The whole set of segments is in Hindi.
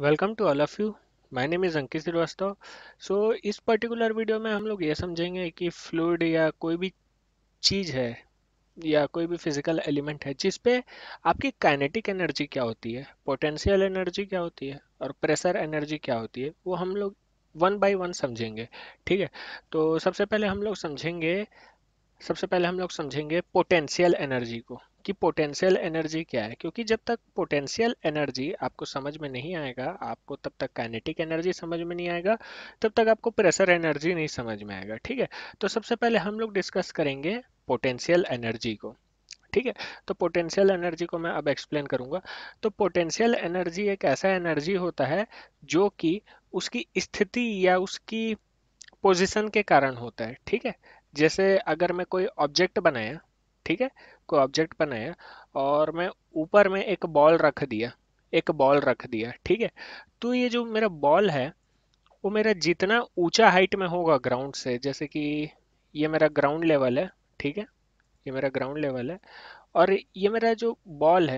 welcome to all of you my name is Ankit Shrivastava so इस पर्टिकुलर वीडियो में हम लोग ये समझेंगे कि फ्लूड या कोई भी चीज़ है या कोई भी फिजिकल एलिमेंट है जिस पे आपकी काइनेटिक एनर्जी क्या होती है पोटेंशियल एनर्जी क्या होती है और प्रेशर एनर्जी क्या होती है वो हम लोग वन बाय वन समझेंगे ठीक है तो सबसे पहले हम लोग समझेंगे सबसे पहले हम लोग समझेंगे पोटेंशियल एनर्जी को कि पोटेंशियल एनर्जी क्या है क्योंकि जब तक पोटेंशियल एनर्जी आपको समझ में नहीं आएगा आपको तब तक काइनेटिक एनर्जी समझ में नहीं आएगा तब तक आपको प्रेशर एनर्जी नहीं समझ में आएगा ठीक है तो सबसे पहले हम लोग डिस्कस करेंगे पोटेंशियल एनर्जी को ठीक है तो पोटेंशियल एनर्जी को मैं अब एक्सप्लेन करूंगा तो पोटेंशियल एनर्जी एक ऐसा एनर्जी होता है जो कि उसकी स्थिति या उसकी पोजीशन के कारण होता है ठीक है जैसे अगर मैं कोई ऑब्जेक्ट बनाया ठीक है कोई ऑब्जेक्ट बनाया और मैं ऊपर में एक बॉल रख दिया एक बॉल रख दिया ठीक है तो ये जो मेरा बॉल है वो मेरा जितना ऊंचा हाइट में होगा ग्राउंड से जैसे कि ये मेरा ग्राउंड लेवल है ठीक है ये मेरा ग्राउंड लेवल है और ये मेरा जो बॉल है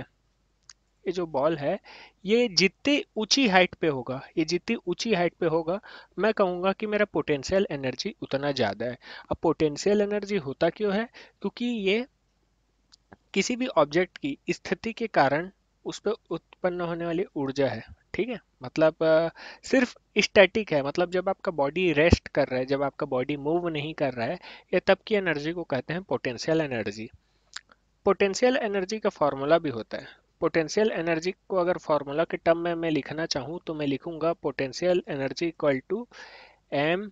ये जो बॉल है ये जितनी ऊंची हाइट पे होगा ये जितनी ऊंची हाइट पे होगा मैं कहूँगा कि मेरा पोटेंशियल एनर्जी उतना ज़्यादा है अब पोटेंशियल एनर्जी होता क्यों है क्योंकि ये किसी भी ऑब्जेक्ट की स्थिति के कारण उस पर उत्पन्न होने वाली ऊर्जा है ठीक है मतलब सिर्फ स्टैटिक है मतलब जब आपका बॉडी रेस्ट कर रहा है जब आपका बॉडी मूव नहीं कर रहा है या तब की एनर्जी को कहते हैं पोटेंशियल एनर्जी पोटेंशियल एनर्जी का फार्मूला भी होता है पोटेंशियल एनर्जी को अगर फार्मूला के टर्म में मैं लिखना चाहूँ तो मैं लिखूँगा potential energy equal to M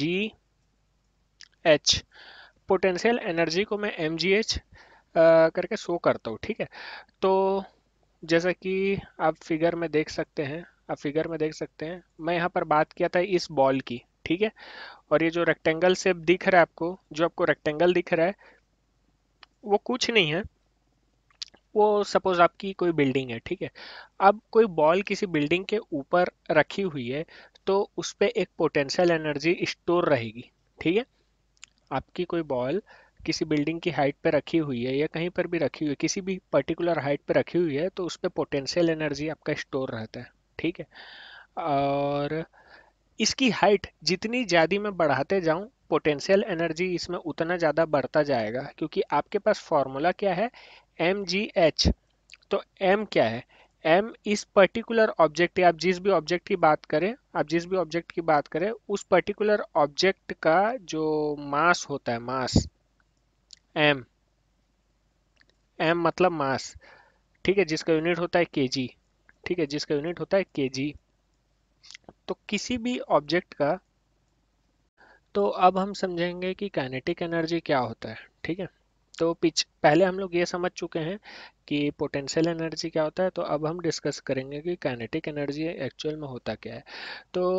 G H potential energy को मैं एम जी एच करके शो करता हूँ ठीक है तो जैसा कि आप फिगर में देख सकते हैं आप फिगर में देख सकते हैं मैं यहाँ पर बात किया था इस बॉल की ठीक है और ये जो रेक्टेंगल से दिख रहा है आपको जो आपको रेक्टेंगल दिख रहा है वो कुछ नहीं है वो सपोज आपकी कोई बिल्डिंग है ठीक है अब कोई बॉल किसी बिल्डिंग के ऊपर रखी हुई है तो उस पर एक पोटेंशियल एनर्जी स्टोर रहेगी ठीक है आपकी कोई बॉल किसी बिल्डिंग की हाइट पे रखी हुई है या कहीं पर भी रखी हुई है किसी भी पर्टिकुलर हाइट पे रखी हुई है तो उस पर पोटेंशियल एनर्जी आपका स्टोर रहता है ठीक है और इसकी हाइट जितनी ज़्यादा मैं बढ़ाते जाऊँ पोटेंशियल एनर्जी इसमें उतना ज़्यादा बढ़ता जाएगा क्योंकि आपके पास फॉर्मूला क्या है एम जी एच तो एम क्या है एम इस पर्टिकुलर ऑब्जेक्ट या आप जिस भी ऑब्जेक्ट की बात करें आप जिस भी ऑब्जेक्ट की बात करें उस पर्टिकुलर ऑब्जेक्ट का जो मास होता है मास एम एम मतलब मास ठीक है जिसका यूनिट होता है के ठीक है जिसका यूनिट होता है के तो किसी भी ऑब्जेक्ट का तो अब हम समझेंगे कि काइनेटिक एनर्जी क्या होता है ठीक है तो पिछ पहले हम लोग ये समझ चुके हैं कि पोटेंशियल एनर्जी क्या होता है तो अब हम डिस्कस करेंगे कि काइनेटिक एनर्जी एक्चुअल में होता क्या है तो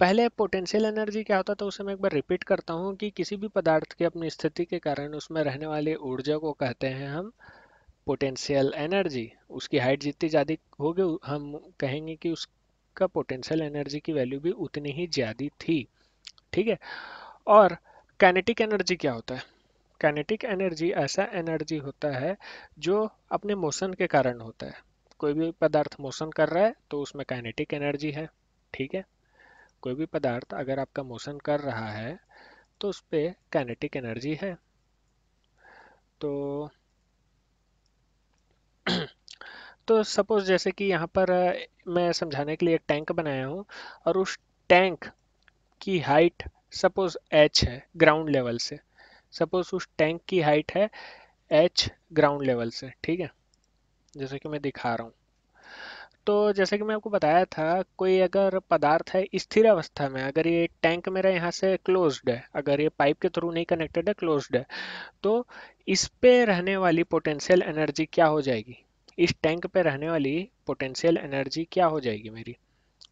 पहले पोटेंशियल एनर्जी क्या होता था उसे मैं एक बार रिपीट करता हूँ कि किसी भी पदार्थ की अपनी स्थिति के कारण उसमें रहने वाली ऊर्जा को कहते हैं हम पोटेंशियल एनर्जी उसकी हाइट जितनी ज़्यादा होगी हम कहेंगे कि उसका पोटेंशियल एनर्जी की वैल्यू भी उतनी ही ज़्यादा थी ठीक है और कैनेटिक एनर्जी क्या होता है कैनेटिक एनर्जी ऐसा एनर्जी होता है जो अपने मोशन के कारण होता है कोई भी पदार्थ मोशन कर रहा है तो उसमें काइनेटिक एनर्जी है ठीक है कोई भी पदार्थ अगर आपका मोशन कर रहा है तो उस पर कैनेटिक एनर्जी है तो तो सपोज जैसे कि यहाँ पर मैं समझाने के लिए एक टैंक बनाया हूँ और उस टैंक की हाइट सपोज एच है ग्राउंड लेवल से सपोज उस टैंक की हाइट है एच ग्राउंड लेवल से ठीक है जैसे कि मैं दिखा रहा हूँ तो जैसे कि मैं आपको बताया था कोई अगर पदार्थ है स्थिर अवस्था में अगर ये टैंक मेरा यहाँ से क्लोज्ड है अगर ये पाइप के थ्रू नहीं कनेक्टेड है क्लोज्ड है तो इस पे रहने वाली पोटेंशियल एनर्जी क्या हो जाएगी इस टैंक पे रहने वाली पोटेंशियल एनर्जी क्या हो जाएगी मेरी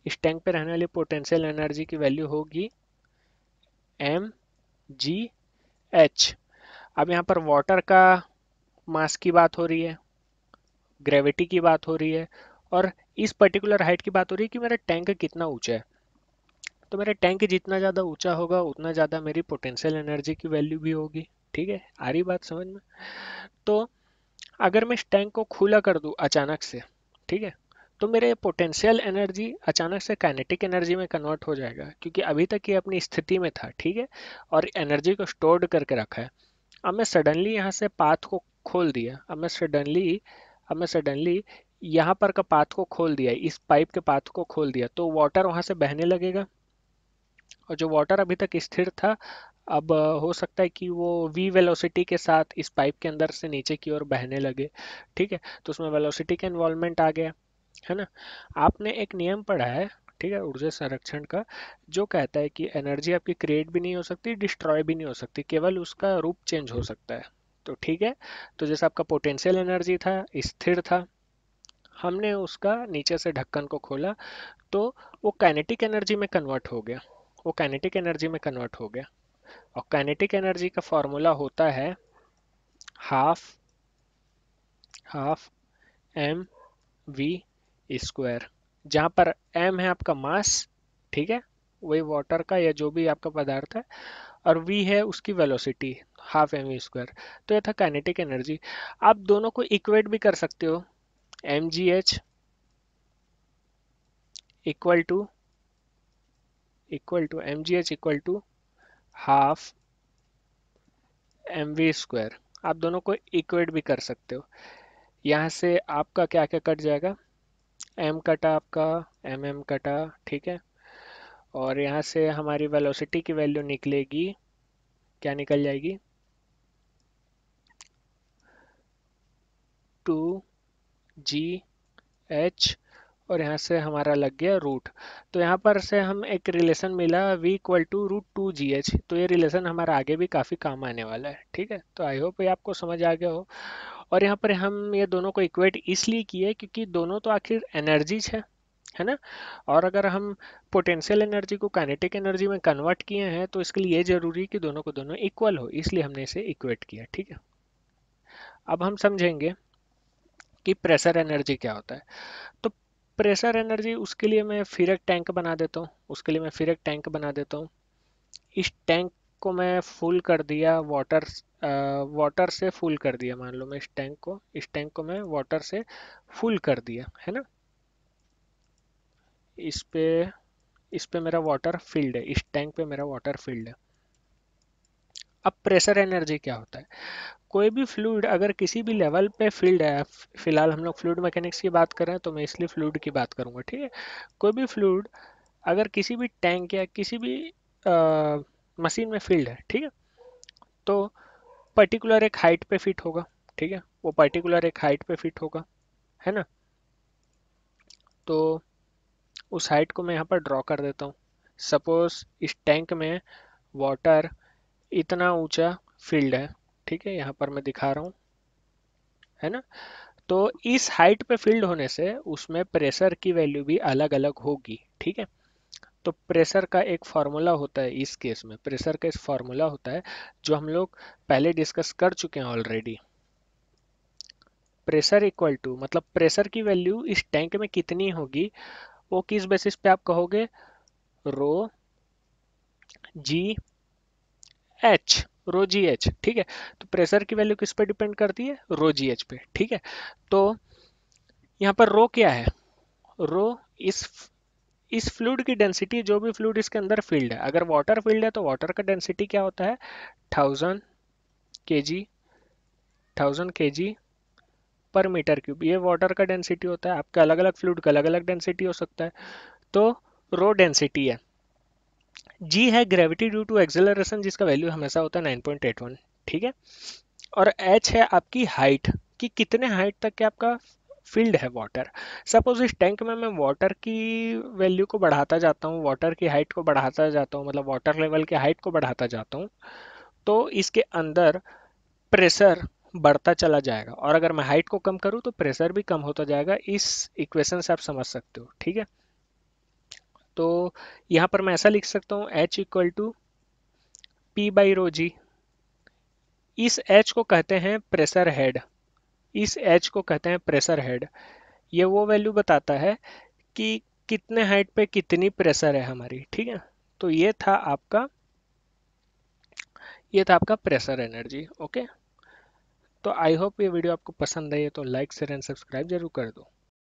इस टैंक पे रहने वाली पोटेंशियल एनर्जी की वैल्यू होगी एम जी एच अब यहाँ पर वाटर का मास की बात हो रही है ग्रेविटी की बात हो रही है और इस पर्टिकुलर हाइट की बात हो रही है कि मेरा टैंक कितना ऊंचा है तो मेरा टैंक जितना ज़्यादा ऊंचा होगा उतना ज़्यादा मेरी पोटेंशियल एनर्जी की वैल्यू भी होगी ठीक है आ रही बात समझ में तो अगर मैं इस टैंक को खुला कर दूँ अचानक से ठीक है तो मेरे पोटेंशियल एनर्जी अचानक से काइनेटिक एनर्जी में कन्वर्ट हो जाएगा क्योंकि अभी तक ये अपनी स्थिति में था ठीक है और एनर्जी को स्टोर्ड करके रखा है अब मैं सडनली यहाँ से पाथ को खोल दिया अब मैं सडनली अब मैं सडनली यहाँ पर का पाथ को खोल दिया इस पाइप के पाथ को खोल दिया तो वाटर वहाँ से बहने लगेगा और जो वाटर अभी तक स्थिर था अब हो सकता है कि वो वी वेलोसिटी के साथ इस पाइप के अंदर से नीचे की ओर बहने लगे ठीक है तो उसमें वेलोसिटी का इन्वॉल्वमेंट आ गया है ना आपने एक नियम पढ़ा है ठीक है ऊर्जा संरक्षण का जो कहता है कि एनर्जी आपकी क्रिएट भी नहीं हो सकती डिस्ट्रॉय भी नहीं हो सकती केवल उसका रूप चेंज हो सकता है तो ठीक है तो जैसे आपका पोटेंशियल एनर्जी था स्थिर था हमने उसका नीचे से ढक्कन को खोला तो वो काइनेटिक एनर्जी में कन्वर्ट हो गया वो काइनेटिक एनर्जी में कन्वर्ट हो गया और काइनेटिक एनर्जी का फॉर्मूला होता है half half M V square जहाँ पर एम है आपका मास ठीक है वही वाटर का या जो भी आपका पदार्थ है और वी है उसकी वेलोसिटी हाफ एम स्क्वायर तो यह था काइनेटिक एनर्जी आप दोनों को इक्वेट भी कर सकते हो mgh equal to equal to mgh equal to half M V square आप दोनों को इक्वेट भी कर सकते हो यहाँ से आपका क्या क्या कट जाएगा एम कटा आपका एम एम कटा ठीक है और यहाँ से हमारी वेलोसिटी की वैल्यू निकलेगी क्या निकल जाएगी टू जी एच और यहाँ से हमारा लग गया रूट तो यहाँ पर से हम एक रिलेशन मिला v equal to root two G H तो ये रिलेशन हमारा आगे भी काफ़ी काम आने वाला है ठीक है तो आई होप ये आपको समझ आ गया हो और यहाँ पर हम ये दोनों को इक्वेट इसलिए किए क्योंकि दोनों तो आखिर एनर्जीज है है ना और अगर हम पोटेंशियल एनर्जी को काइनेटिक एनर्जी में कन्वर्ट किए हैं तो इसके लिए ये ज़रूरी कि दोनों को दोनों इक्वल हो इसलिए हमने इसे इक्वेट किया ठीक है अब हम समझेंगे कि प्रेशर एनर्जी क्या होता है तो प्रेशर एनर्जी उसके लिए मैं फिर एक टैंक बना देता हूँ उसके लिए मैं फिर एक टैंक बना देता हूँ इस टैंक को मैं फुल कर दिया वाटर वाटर से फुल कर दिया मान लो मैं इस टैंक को इस टैंक को मैं वाटर से फुल कर दिया है ना इस पे इस पे मेरा वाटर फील्ड है इस टैंक पे मेरा वाटर फील्ड है अब प्रेशर एनर्जी क्या होता है कोई भी फ्लूड अगर किसी भी लेवल पे फील्ड है फिलहाल हम लोग फ्लूड मैकेनिक्स की बात कर रहे हैं तो मैं इसलिए फ्लूड की बात करूँगा ठीक है कोई भी फ्लूड अगर किसी भी टैंक या किसी भी आ, मशीन में फील्ड है ठीक है तो पर्टिकुलर एक हाइट पे फिट होगा ठीक है वो पर्टिकुलर एक हाइट पे फिट होगा है ना तो उस हाइट को मैं यहाँ पर ड्रॉ कर देता हूँ सपोज इस टैंक में वाटर इतना ऊंचा फील्ड है ठीक है यहाँ पर मैं दिखा रहा हूँ है ना तो इस हाइट पे फील्ड होने से उसमें प्रेशर की वैल्यू भी अलग अलग होगी ठीक है तो प्रेशर का एक फार्मूला होता है इस केस में प्रेशर का इस फार्मूला होता है जो हम लोग पहले डिस्कस कर चुके हैं ऑलरेडी प्रेशर इक्वल टू मतलब प्रेशर की वैल्यू इस टैंक में कितनी होगी वो किस बेसिस पे आप कहोगे रो जी एच रो जी एच ठीक है तो प्रेशर की वैल्यू किस पे डिपेंड करती है रो जी एच पे ठीक है तो यहाँ पर रो क्या है रो इस इस फ्लूड की डेंसिटी जो भी फ्लूड इसके अंदर फील्ड है अगर वाटर फील्ड है तो वाटर का डेंसिटी क्या होता है थाउजेंड के जी thousand K G per metre cube ये वाटर का डेंसिटी होता है आपके अलग अलग फ्लूड का अलग अलग डेंसिटी हो सकता है तो रो डेंसिटी है जी है ग्रेविटी ड्यू टू एक्सेलरेशन जिसका वैल्यू हमेशा होता है 9.81 ठीक है और एच है आपकी हाइट कि कितने हाइट तक के आपका फील्ड है वाटर सपोज इस टैंक में मैं वाटर की वैल्यू को बढ़ाता जाता हूँ वाटर की हाइट को बढ़ाता जाता हूँ मतलब वाटर लेवल की हाइट को बढ़ाता जाता हूँ तो इसके अंदर प्रेशर बढ़ता चला जाएगा और अगर मैं हाइट को कम करूँ तो प्रेशर भी कम होता जाएगा इस इक्वेशन से आप समझ सकते हो ठीक है तो यहाँ पर मैं ऐसा लिख सकता हूँ H equal to P by rho G इस एच को कहते हैं प्रेशर हेड इस एच को कहते हैं प्रेशर हेड ये वो वैल्यू बताता है कि कितने हाइट पे कितनी प्रेशर है हमारी ठीक है तो ये था आपका ये था आपका प्रेशर एनर्जी ओके तो आई होप ये वीडियो आपको पसंद आई है तो लाइक शेयर एंड सब्सक्राइब जरूर कर दो